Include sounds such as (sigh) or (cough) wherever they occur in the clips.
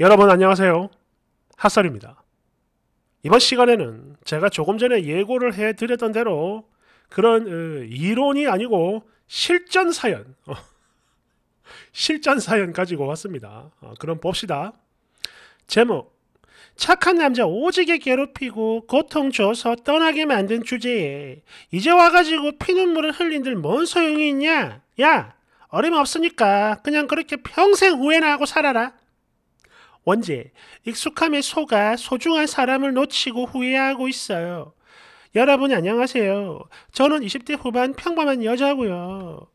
여러분 안녕하세요. 핫설입니다. 이번 시간에는 제가 조금 전에 예고를 해드렸던 대로 그런 어, 이론이 아니고 실전 사연, 어, (laughs) 실전 사연 가지고 왔습니다. 어, 그럼 봅시다. 제목, 착한 남자 오지게 괴롭히고 고통 줘서 떠나게 만든 주제에 이제 와가지고 피눈물을 흘린들 뭔 소용이 있냐? 야, 어림없으니까 그냥 그렇게 평생 후회나 하고 살아라. 원제, 익숙함에 속아 소중한 사람을 놓치고 후회하고 있어요. 여러분 안녕하세요. 저는 20대 후반 평범한 여자고요.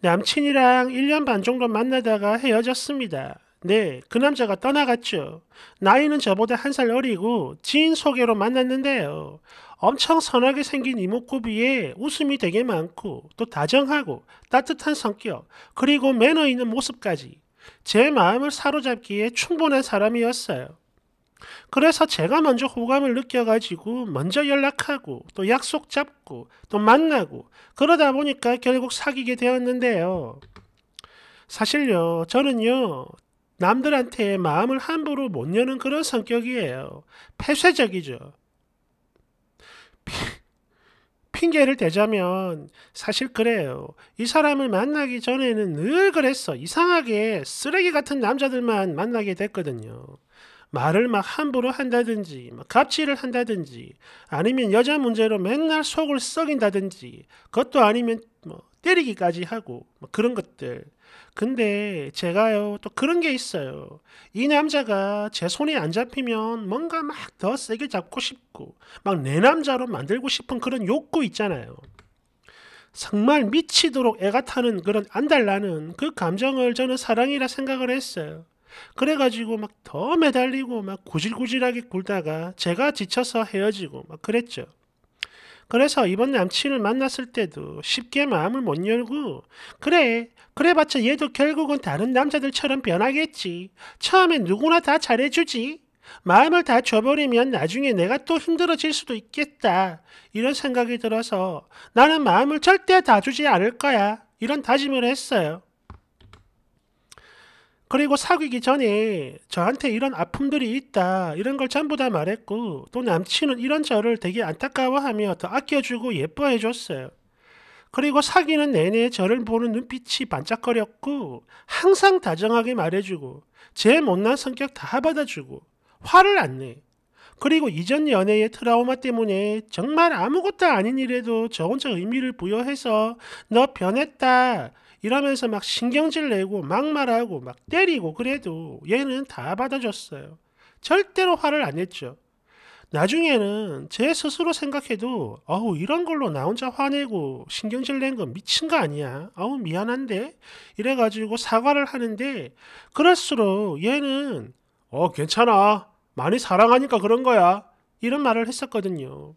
남친이랑 1년 반 정도 만나다가 헤어졌습니다. 네, 그 남자가 떠나갔죠. 나이는 저보다 한 살 어리고 지인 소개로 만났는데요. 엄청 선하게 생긴 이목구비에 웃음이 되게 많고 또 다정하고 따뜻한 성격 그리고 매너 있는 모습까지 제 마음을 사로잡기에 충분한 사람이었어요. 그래서 제가 먼저 호감을 느껴가지고 먼저 연락하고 또 약속 잡고 또 만나고 그러다 보니까 결국 사귀게 되었는데요. 사실요, 저는요, 남들한테 마음을 함부로 못 여는 그런 성격이에요. 폐쇄적이죠. 핑계를 대자면 사실 그래요. 이 사람을 만나기 전에는 늘 그랬어. 이상하게 쓰레기 같은 남자들만 만나게 됐거든요. 말을 막 함부로 한다든지, 막 갑질을 한다든지, 아니면 여자 문제로 맨날 속을 썩인다든지, 그것도 아니면 뭐 때리기까지 하고 뭐 그런 것들. 근데 제가요 또 그런 게 있어요. 이 남자가 제손이안 잡히면 뭔가 막 더 세게 잡고 싶고 막 내 남자로 만들고 싶은 그런 욕구 있잖아요. 정말 미치도록 애가 타는 그런 안달나는 그 감정을 저는 사랑이라 생각을 했어요. 그래가지고 막 더 매달리고 막 구질구질하게 굴다가 제가 지쳐서 헤어지고 막 그랬죠. 그래서 이번 남친을 만났을 때도 쉽게 마음을 못 열고 그래 그래봤자 얘도 결국은 다른 남자들처럼 변하겠지. 처음엔 누구나 다 잘해주지. 마음을 다 줘버리면 나중에 내가 또 힘들어질 수도 있겠다. 이런 생각이 들어서 나는 마음을 절대 다 주지 않을 거야. 이런 다짐을 했어요. 그리고 사귀기 전에 저한테 이런 아픔들이 있다 이런 걸 전부 다 말했고 또 남친은 이런 저를 되게 안타까워하며 더 아껴주고 예뻐해 줬어요. 그리고 사귀는 내내 저를 보는 눈빛이 반짝거렸고 항상 다정하게 말해주고 제 못난 성격 다 받아주고 화를 안 내. 그리고 이전 연애의 트라우마 때문에 정말 아무것도 아닌 일에도 저 혼자 의미를 부여해서 너 변했다 이러면서 막 신경질 내고 막말하고 막 때리고 그래도 얘는 다 받아줬어요. 절대로 화를 안 냈죠. 나중에는 제 스스로 생각해도 어우 이런 걸로 나 혼자 화내고 신경질 낸 건 미친 거 아니야. 어우 미안한데 이래가지고 사과를 하는데 그럴수록 얘는 어 괜찮아 많이 사랑하니까 그런 거야 이런 말을 했었거든요.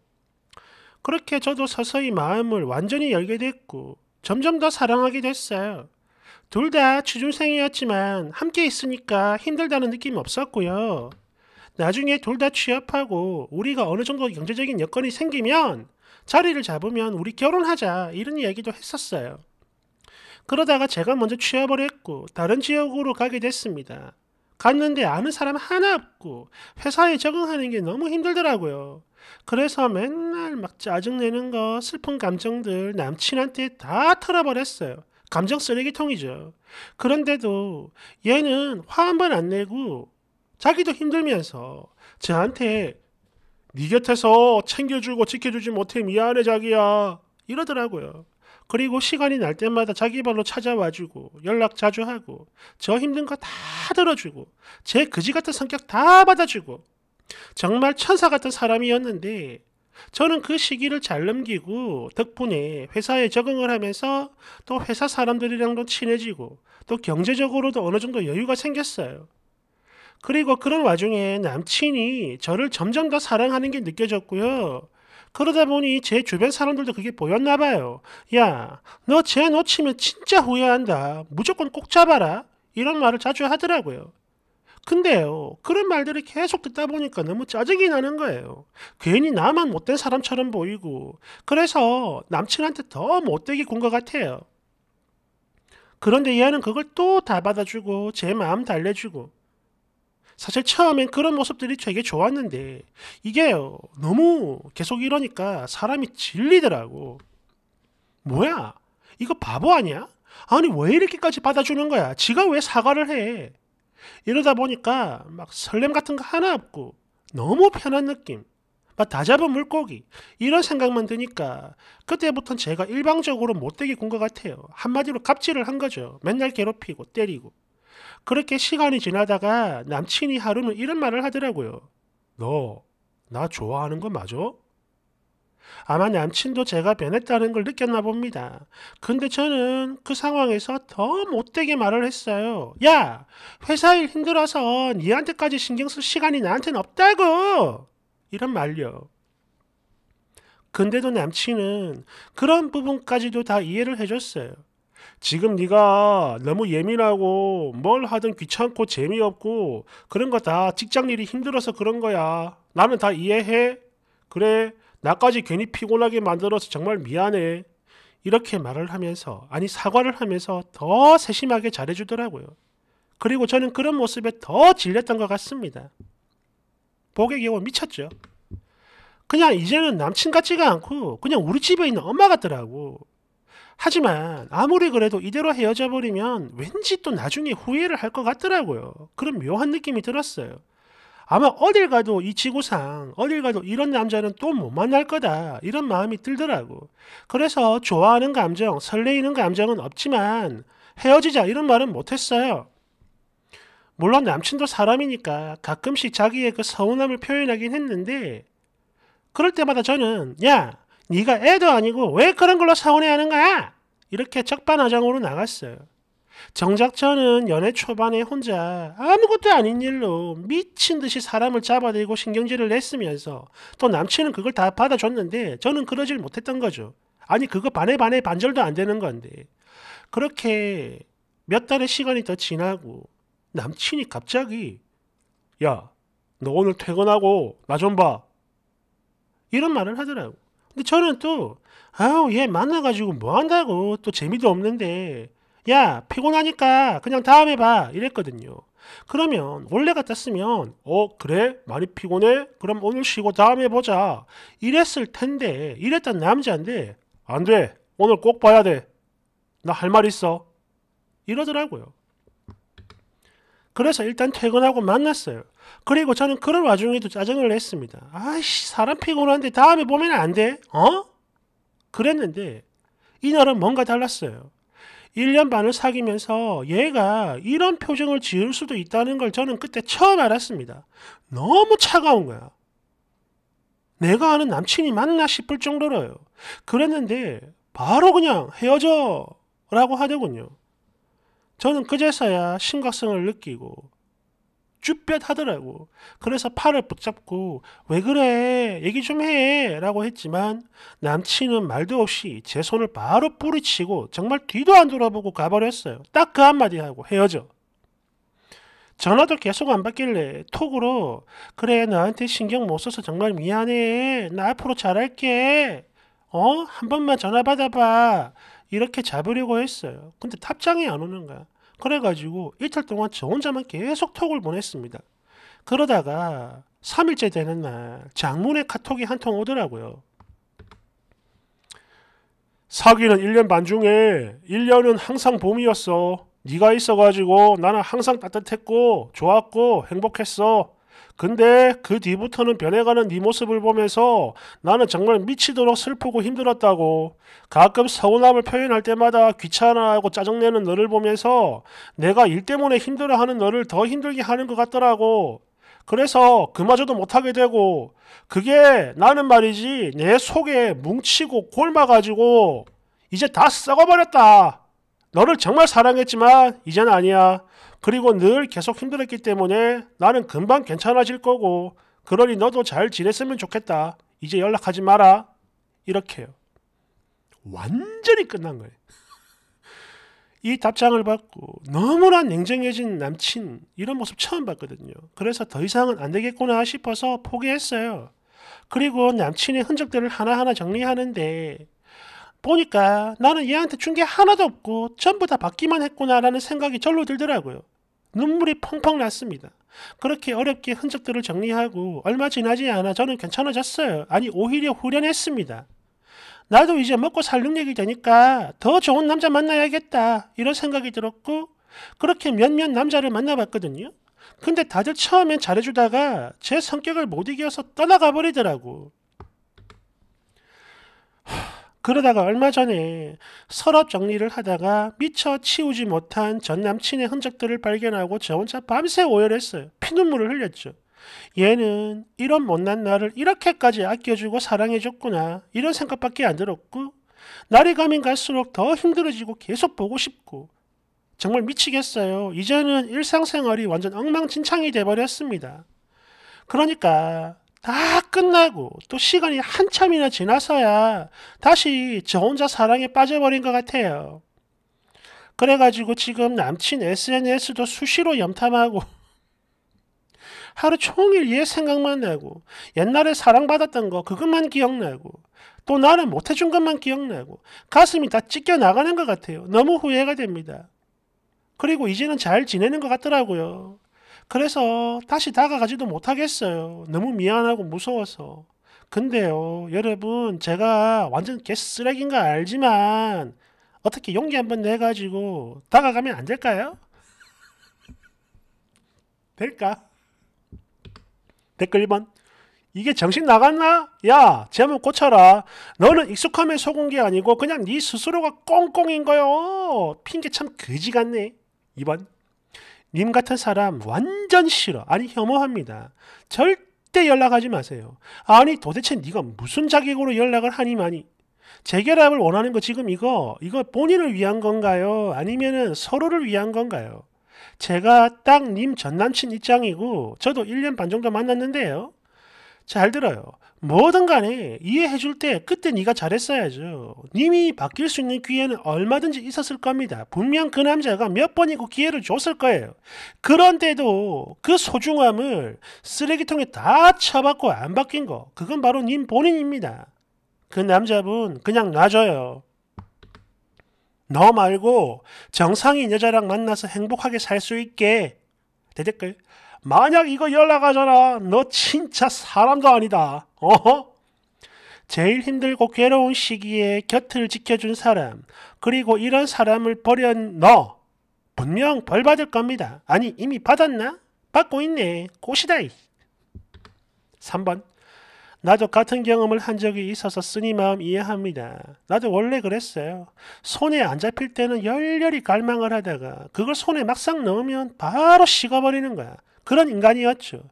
그렇게 저도 서서히 마음을 완전히 열게 됐고 점점 더 사랑하게 됐어요. 둘 다 취준생이었지만 함께 있으니까 힘들다는 느낌 없었고요. 나중에 둘 다 취업하고 우리가 어느 정도 경제적인 여건이 생기면 자리를 잡으면 우리 결혼하자 이런 이야기도 했었어요. 그러다가 제가 먼저 취업을 했고 다른 지역으로 가게 됐습니다. 갔는데 아는 사람 하나 없고 회사에 적응하는 게 너무 힘들더라고요. 그래서 맨날 막 짜증내는 거, 슬픈 감정들 남친한테 다 털어버렸어요. 감정 쓰레기통이죠. 그런데도 얘는 화 한 번 안 내고 자기도 힘들면서 저한테 네 곁에서 챙겨주고 지켜주지 못해 미안해 자기야 이러더라고요. 그리고 시간이 날 때마다 자기 발로 찾아와주고 연락 자주 하고 저 힘든 거 다 들어주고 제 그지 같은 성격 다 받아주고 정말 천사 같은 사람이었는데 저는 그 시기를 잘 넘기고 덕분에 회사에 적응을 하면서 또 회사 사람들이랑도 친해지고 또 경제적으로도 어느 정도 여유가 생겼어요. 그리고 그런 와중에 남친이 저를 점점 더 사랑하는 게 느껴졌고요. 그러다 보니 제 주변 사람들도 그게 보였나 봐요. 야, 너 쟤 놓치면 진짜 후회한다. 무조건 꼭 잡아라. 이런 말을 자주 하더라고요. 근데요, 그런 말들을 계속 듣다 보니까 너무 짜증이 나는 거예요. 괜히 나만 못된 사람처럼 보이고, 그래서 남친한테 더 못되게 군 것 같아요. 그런데 얘는 그걸 또 다 받아주고, 제 마음 달래주고, 사실 처음엔 그런 모습들이 되게 좋았는데 이게 너무 계속 이러니까 사람이 질리더라고. 뭐야? 이거 바보 아니야? 아니 왜 이렇게까지 받아주는 거야? 지가 왜 사과를 해? 이러다 보니까 막 설렘 같은 거 하나 없고 너무 편한 느낌. 막 다 잡은 물고기 이런 생각만 드니까 그때부터는 제가 일방적으로 못되게 군 것 같아요. 한마디로 갑질을 한 거죠. 맨날 괴롭히고 때리고. 그렇게 시간이 지나다가 남친이 하루는 이런 말을 하더라고요. 너, 나 좋아하는 거 맞아? 아마 남친도 제가 변했다는 걸 느꼈나 봅니다. 근데 저는 그 상황에서 더 못되게 말을 했어요. 야! 회사일 힘들어서 니한테까지 신경 쓸 시간이 나한테는 없다고! 이런 말요. 근데도 남친은 그런 부분까지도 다 이해를 해줬어요. 지금 네가 너무 예민하고 뭘 하든 귀찮고 재미없고 그런 거 다 직장 일이 힘들어서 그런 거야. 나는 다 이해해. 그래, 나까지 괜히 피곤하게 만들어서 정말 미안해. 이렇게 말을 하면서, 아니, 사과를 하면서 더 세심하게 잘해주더라고요. 그리고 저는 그런 모습에 더 질렸던 것 같습니다. 복의 경우 미쳤죠. 그냥 이제는 남친 같지가 않고 그냥 우리 집에 있는 엄마 같더라고. 하지만 아무리 그래도 이대로 헤어져 버리면 왠지 또 나중에 후회를 할 것 같더라고요. 그런 묘한 느낌이 들었어요. 아마 어딜 가도 이 지구상 어딜 가도 이런 남자는 또 못 만날 거다 이런 마음이 들더라고. 그래서 좋아하는 감정, 설레이는 감정은 없지만 헤어지자 이런 말은 못했어요. 물론 남친도 사람이니까 가끔씩 자기의 그 서운함을 표현하긴 했는데 그럴 때마다 저는 야 네가 애도 아니고 왜 그런 걸로 서운해 하는 거야? 이렇게 적반하장으로 나갔어요. 정작 저는 연애 초반에 혼자 아무것도 아닌 일로 미친 듯이 사람을 잡아들이고 신경질을 냈으면서 또 남친은 그걸 다 받아줬는데 저는 그러질 못했던 거죠. 아니 그거 반에 반에 반절도 안 되는 건데 그렇게 몇 달의 시간이 더 지나고 남친이 갑자기 야 너 오늘 퇴근하고 나 좀 봐. 이런 말을 하더라고. 근데 저는 또 아우 얘 만나가지고 뭐 한다고 또 재미도 없는데 야 피곤하니까 그냥 다음에 봐 이랬거든요. 그러면 원래 같았으면 어 그래 많이 피곤해 그럼 오늘 쉬고 다음에 보자 이랬을 텐데 이랬던 남자인데 안 돼 오늘 꼭 봐야 돼 나 할 말 있어 이러더라고요. 그래서 일단 퇴근하고 만났어요. 그리고 저는 그런 와중에도 짜증을 냈습니다. 아이씨, 사람 피곤한데 다음에 보면 안 돼? 어? 그랬는데, 이날은 뭔가 달랐어요. 1년 반을 사귀면서 얘가 이런 표정을 지을 수도 있다는 걸 저는 그때 처음 알았습니다. 너무 차가운 거야. 내가 아는 남친이 맞나 싶을 정도로요. 그랬는데, 바로 그냥 헤어져! 라고 하더군요. 저는 그제서야 심각성을 느끼고, 쭈뼛하더라고. 그래서 팔을 붙잡고 왜 그래 얘기 좀 해라고 했지만 남친은 말도 없이 제 손을 바로 뿌리치고 정말 뒤도 안 돌아보고 가버렸어요. 딱 그 한마디 하고 헤어져. 전화도 계속 안 받길래 톡으로 그래 너한테 신경 못 써서 정말 미안해 나 앞으로 잘할게 어? 한 번만 전화 받아봐 이렇게 잡으려고 했어요 근데 답장이 안 오는 거야 그래가지고 이틀 동안 저 혼자만 계속 톡을 보냈습니다. 그러다가 3일째 되는 날 장문의 카톡이 한 통 오더라고요. 사귀는 1년 반 중에 1년은 항상 봄이었어. 네가 있어가지고 나는 항상 따뜻했고 좋았고 행복했어. 근데 그 뒤부터는 변해가는 네 모습을 보면서 나는 정말 미치도록 슬프고 힘들었다고. 가끔 서운함을 표현할 때마다 귀찮아하고 짜증내는 너를 보면서 내가 일 때문에 힘들어하는 너를 더 힘들게 하는 것 같더라고. 그래서 그마저도 못하게 되고 그게 나는 말이지 내 속에 뭉치고 골마가지고 이제 다 썩어버렸다. 너를 정말 사랑했지만 이젠 아니야. 그리고 늘 계속 힘들었기 때문에 나는 금방 괜찮아질 거고 그러니 너도 잘 지냈으면 좋겠다. 이제 연락하지 마라. 이렇게요. 완전히 끝난 거예요. (laughs) 이 답장을 받고 너무나 냉정해진 남친 이런 모습 처음 봤거든요. 그래서 더 이상은 안 되겠구나 싶어서 포기했어요. 그리고 남친의 흔적들을 하나하나 정리하는데 보니까 나는 얘한테 준 게 하나도 없고 전부 다 받기만 했구나라는 생각이 절로 들더라고요. 눈물이 펑펑 났습니다. 그렇게 어렵게 흔적들을 정리하고 얼마 지나지 않아 저는 괜찮아졌어요. 아니 오히려 후련했습니다. 나도 이제 먹고 살 능력이 되니까 더 좋은 남자 만나야겠다 이런 생각이 들었고 그렇게 몇몇 남자를 만나봤거든요. 근데 다들 처음엔 잘해주다가 제 성격을 못 이겨서 떠나가 버리더라고. 그러다가 얼마 전에 서랍 정리를 하다가 미처 치우지 못한 전 남친의 흔적들을 발견하고 저 혼자 밤새 오열했어요. 피눈물을 흘렸죠. 얘는 이런 못난 나를 이렇게까지 아껴주고 사랑해줬구나 이런 생각밖에 안 들었고 날이 가면 갈수록 더 힘들어지고 계속 보고 싶고 정말 미치겠어요. 이제는 일상생활이 완전 엉망진창이 돼버렸습니다. 그러니까 다 끝나고 또 시간이 한참이나 지나서야 다시 저 혼자 사랑에 빠져버린 것 같아요. 그래가지고 지금 남친 SNS도 수시로 염탐하고 (laughs) 하루 종일 얘 생각만 나고 옛날에 사랑받았던 거 그것만 기억나고 또 나는 못해준 것만 기억나고 가슴이 다 찢겨 나가는 것 같아요. 너무 후회가 됩니다. 그리고 이제는 잘 지내는 것 같더라고요. 그래서 다시 다가가지도 못하겠어요. 너무 미안하고 무서워서. 근데요, 여러분, 제가 완전 개 쓰레기인 거 알지만, 어떻게 용기 한번 내가지고 다가가면 안 될까요? (laughs) 될까? 댓글 1번. 이게 정신 나갔나? 야, 제목 고쳐라. 너는 익숙함에 속은 게 아니고 그냥 네 스스로가 꽁꽁인 거요. 핑계 참 거지 같네. 2번. 님 같은 사람 완전 싫어. 아니 혐오합니다. 절대 연락하지 마세요. 아니 도대체 네가 무슨 자격으로 연락을 하니마니. 재결합을 원하는 거 지금 이거 이거 본인을 위한 건가요? 아니면은 서로를 위한 건가요? 제가 딱 님 전남친 입장이고 저도 1년 반 정도 만났는데요. 잘 들어요. 뭐든 간에 이해해 줄 때 그때 네가 잘했어야죠. 님이 바뀔 수 있는 기회는 얼마든지 있었을 겁니다. 분명 그 남자가 몇 번이고 기회를 줬을 거예요. 그런데도 그 소중함을 쓰레기통에 다 쳐박고 안 바뀐 거 그건 바로 님 본인입니다. 그 남자분 그냥 놔줘요. 너 말고 정상인 여자랑 만나서 행복하게 살 수 있게 대댓글 만약 이거 연락하잖아. 너 진짜 사람도 아니다. 어허? 제일 힘들고 괴로운 시기에 곁을 지켜준 사람, 그리고 이런 사람을 버린 너, 분명 벌 받을 겁니다. 아니, 이미 받았나? 받고 있네. 꽃이다. 3번. 나도 같은 경험을 한 적이 있어서 쓰니 마음 이해합니다. 나도 원래 그랬어요. 손에 안 잡힐 때는 열렬히 갈망을 하다가 그걸 손에 막상 넣으면 바로 식어버리는 거야. 그런 인간이었죠.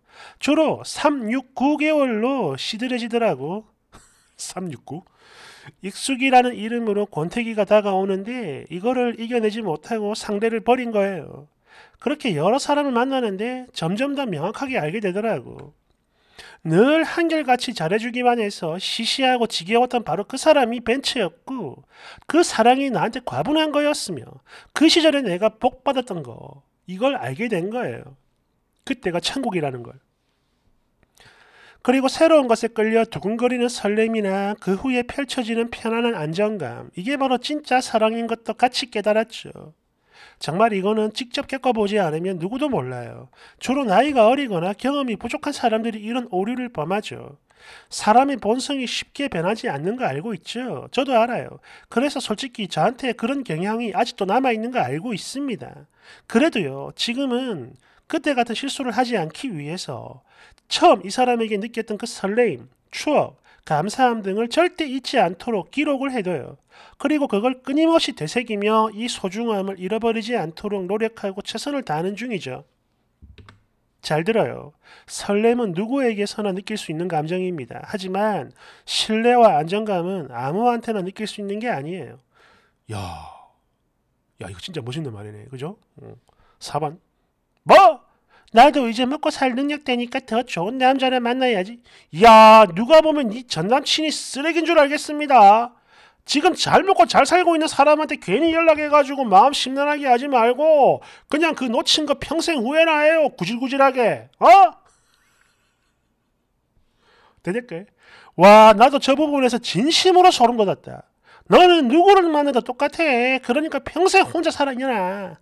주로 3, 6, 9개월로 시들해지더라고. 3, 6, 9. 익숙이라는 이름으로 권태기가 다가오는데 이거를 이겨내지 못하고 상대를 버린 거예요. 그렇게 여러 사람을 만나는데 점점 더 명확하게 알게 되더라고. 늘 한결같이 잘해주기만 해서 시시하고 지겨웠던 바로 그 사람이 벤츠였고 그 사랑이 나한테 과분한 거였으며 그 시절에 내가 복받았던 거 이걸 알게 된 거예요. 그때가 천국이라는 걸. 그리고 새로운 것에 끌려 두근거리는 설렘이나 그 후에 펼쳐지는 편안한 안정감. 이게 바로 진짜 사랑인 것도 같이 깨달았죠. 정말 이거는 직접 겪어보지 않으면 누구도 몰라요. 주로 나이가 어리거나 경험이 부족한 사람들이 이런 오류를 범하죠. 사람의 본성이 쉽게 변하지 않는 거 알고 있죠? 저도 알아요. 그래서 솔직히 저한테 그런 경향이 아직도 남아있는 거 알고 있습니다. 그래도요, 지금은 그때 같은 실수를 하지 않기 위해서 처음 이 사람에게 느꼈던 그 설레임, 추억, 감사함 등을 절대 잊지 않도록 기록을 해둬요. 그리고 그걸 끊임없이 되새기며 이 소중함을 잃어버리지 않도록 노력하고 최선을 다하는 중이죠. 잘 들어요. 설렘은 누구에게서나 느낄 수 있는 감정입니다. 하지만 신뢰와 안정감은 아무한테나 느낄 수 있는 게 아니에요. 야, 야 이거 진짜 멋있는 말이네, 그죠? 4번. 뭐? 나도 이제 먹고 살 능력 되니까 더 좋은 남자를 만나야지. 야, 누가 보면 이 전남친이 쓰레긴 줄 알겠습니다. 지금 잘 먹고 잘 살고 있는 사람한테 괜히 연락해가지고 마음 심란하게 하지 말고 그냥 그 놓친 거 평생 후회나 해요. 구질구질하게. 어? 대댓글. 와, 나도 저 부분에서 진심으로 소름 돋았다. 너는 누구를 만나도 똑같아. 그러니까 평생 혼자 살아있냐.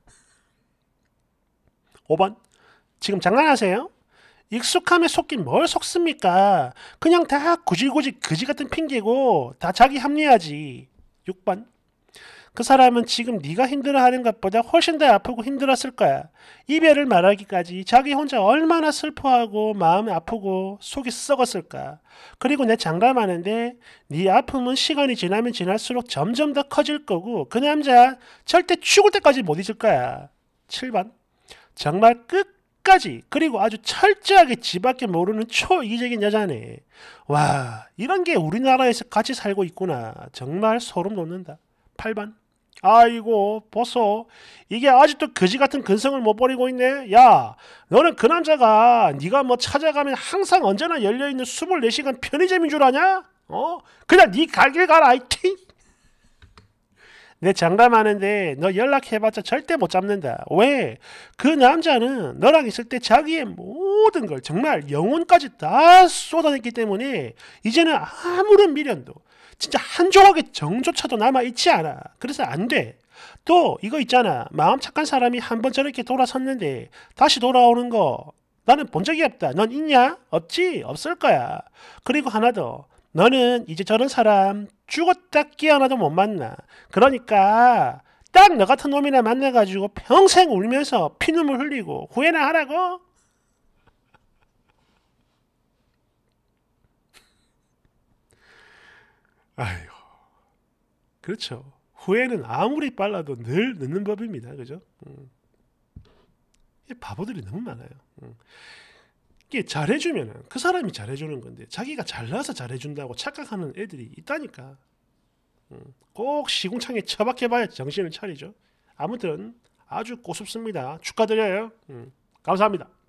5번 지금 장난하세요? 익숙함에 속긴 뭘 속습니까? 그냥 다 구질구질 그지 같은 핑계고 다 자기 합리하지. 6번 그 사람은 지금 네가 힘들어하는 것보다 훨씬 더 아프고 힘들었을 거야. 이별을 말하기까지 자기 혼자 얼마나 슬퍼하고 마음이 아프고 속이 썩었을까. 그리고 내 장담하는데 네 아픔은 시간이 지나면 지날수록 점점 더 커질 거고 그 남자 절대 죽을 때까지 못 잊을 거야. 7번 정말 끝까지 그리고 아주 철저하게 지밖에 모르는 초이기적인 여자네. 와 이런 게 우리나라에서 같이 살고 있구나. 정말 소름 돋는다. 8반 아이고 보소 이게 아직도 거지 같은 근성을 못 버리고 있네 야 너는 그 남자가 네가 뭐 찾아가면 항상 언제나 열려있는 24시간 편의점인 줄 아냐? 어? 그냥 네갈길 가라 이팅 내 장담하는데 너 연락해봤자 절대 못 잡는다. 왜? 그 남자는 너랑 있을 때 자기의 모든 걸 정말 영혼까지 다 쏟아냈기 때문에 이제는 아무런 미련도 진짜 한 조각의 정조차도 남아있지 않아. 그래서 안 돼. 또 이거 있잖아. 마음 착한 사람이 한 번 저렇게 돌아섰는데 다시 돌아오는 거 나는 본 적이 없다. 넌 있냐? 없지? 없을 거야. 그리고 하나 더. 너는 이제 저런 사람 죽었다 깨어나도 못 만나. 그러니까 딱 너 같은 놈이나 만나가지고 평생 울면서 피눈물 흘리고 후회나 하라고? 아이고. 그렇죠. 후회는 아무리 빨라도 늘 늦는 법입니다. 그죠? 음. 바보들이 너무 많아요. 음. 이게 잘해주면 그 사람이 잘해주는 건데 자기가 잘나서 잘해준다고 착각하는 애들이 있다니까. 음, 꼭 시궁창에 처박혀봐야 정신을 차리죠. 아무튼 아주 고습습니다. 축하드려요. 음, 감사합니다.